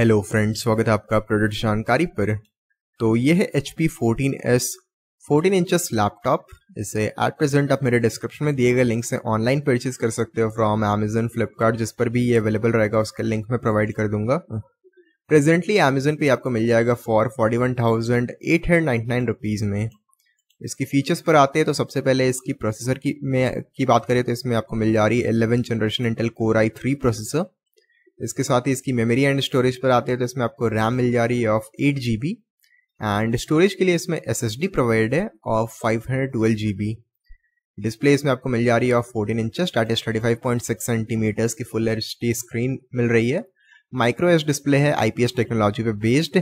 hello friend स्वागत है आपका प्रोडक्ट जानकारी पर तो ये है H P fourteen S fourteen inches laptop इसे एट प्रेजेंट आप मेरे डिस्क्रिप्शन में दिए गए लिंक से ऑनलाइन परचेज कर सकते हो फ्रॉम अमेजन फ्लिपकार्ट जिस पर भी ये अवेलेबल रहेगा उसका लिंक मैं प्रोवाइड कर दूंगा प्रेजेंटली अमेजन पे आपको मिल जाएगा for forty one thousand eight hundred ninety nine rupees में इसकी फीचर्स पर आते हैं तो सबसे पहले इसकी प्रोसेसर की में की बात करें तो इसमें आपको मिल जा रही है eleven generation Intel core I three processor इसके साथ ही इसकी मेमोरी एंड स्टोरेज पर आते हैं तो इसमें आपको रैम मिल जा रही है of eight G B and storage के लिए इसमें एस एस डी प्रोवाइड है of five hundred twelve G B display इसमें आपको मिल जा रही है of fourteen inches data thirty five point six centimetres की फुल एच डी स्क्रीन मिल रही है माइक्रो एस डिस्प्ले है आईपीएस टेक्नोलॉजी पे बेस्ड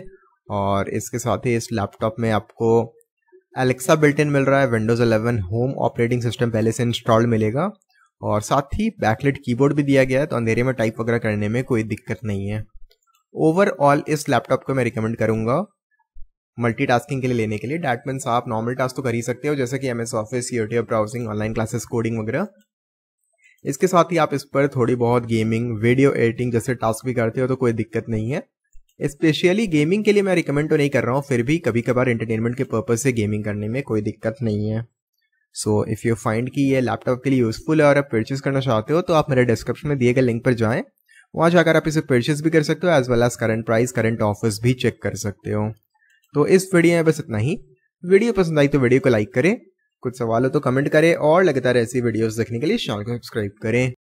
और इसके साथ ही इस लैपटॉप में आपको एलेक्सा बिल्टिन मिल रहा है विंडोज 11 होम ऑपरेटिंग सिस्टम पहले से इंस्टॉल मिलेगा और साथ ही बैकलेट कीबोर्ड भी दिया गया है तो अंधेरे में टाइप वगैरह करने में कोई दिक्कत नहीं है ओवरऑल इस लैपटॉप को मैं रिकमेंड करूंगा मल्टीटास्किंग के लिए लेने के लिए डैट मीन्स आप नॉर्मल टास्क तो कर ही सकते हो जैसे कि M S office YouTube browsing online classes coding वगैरह इसके साथ ही आप इस पर थोड़ी बहुत गेमिंग वीडियो एडिटिंग जैसे टास्क भी करते हो तो कोई दिक्कत नहीं है स्पेशली गेमिंग के लिए मैं रिकमेंड तो नहीं कर रहा हूँ फिर भी कभी कभार इंटरटेनमेंट के पर्पज से गेमिंग करने में कोई दिक्कत नहीं है सो इफ़ यू फाइंड कि ये लैपटॉप के लिए यूज़फुल है और आप परचेज करना चाहते हो तो आप मेरे डिस्क्रिप्शन में दिए गए लिंक पर जाएँ वहाँ जाकर आप इसे परचेज भी कर सकते हो as well as current price current offers भी चेक कर सकते हो तो इस वीडियो में बस इतना ही वीडियो पसंद आई तो वीडियो को लाइक करें कुछ सवाल हो तो कमेंट करें और लगातार ऐसी वीडियोस देखने के लिए चैनल को सब्सक्राइब करें